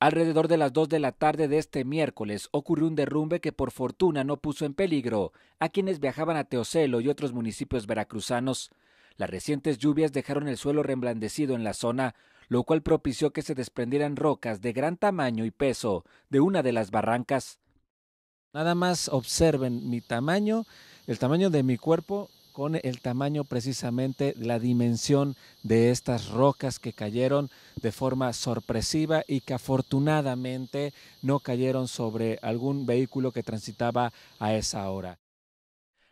Alrededor de las 2 de la tarde de este miércoles ocurrió un derrumbe que por fortuna no puso en peligro a quienes viajaban a Teocelo y otros municipios veracruzanos. Las recientes lluvias dejaron el suelo reblandecido en la zona, lo cual propició que se desprendieran rocas de gran tamaño y peso de una de las barrancas. Nada más observen mi tamaño el tamaño de mi cuerpo con el tamaño precisamente, la dimensión de estas rocas que cayeron de forma sorpresiva y que afortunadamente no cayeron sobre algún vehículo que transitaba a esa hora.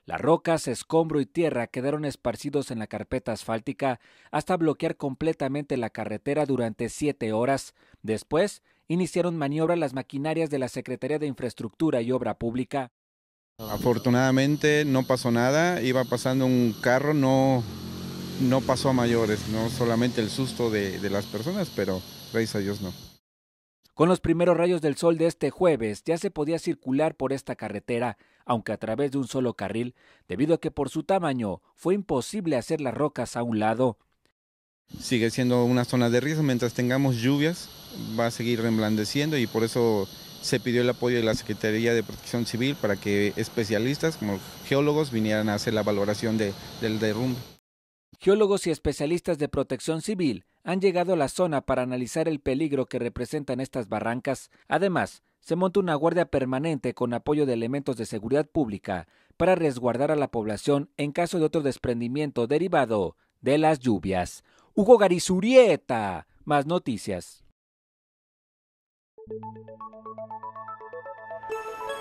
Las rocas, escombro y tierra quedaron esparcidos en la carpeta asfáltica hasta bloquear completamente la carretera durante siete horas. Después, iniciaron maniobras las maquinarias de la Secretaría de Infraestructura y Obra Pública Afortunadamente no pasó nada, iba pasando un carro, no, no pasó a mayores, no solamente el susto de, las personas, pero gracias a Dios no. Con los primeros rayos del sol de este jueves ya se podía circular por esta carretera, aunque a través de un solo carril, debido a que por su tamaño fue imposible hacer las rocas a un lado. Sigue siendo una zona de riesgo, mientras tengamos lluvias va a seguir reblandeciendo y por eso se pidió el apoyo de la Secretaría de Protección Civil para que especialistas como geólogos vinieran a hacer la valoración del derrumbe. Geólogos y especialistas de protección civil han llegado a la zona para analizar el peligro que representan estas barrancas. Además, se monta una guardia permanente con apoyo de elementos de seguridad pública para resguardar a la población en caso de otro desprendimiento derivado de las lluvias. Hugo Garizurieta, más noticias. Thank you.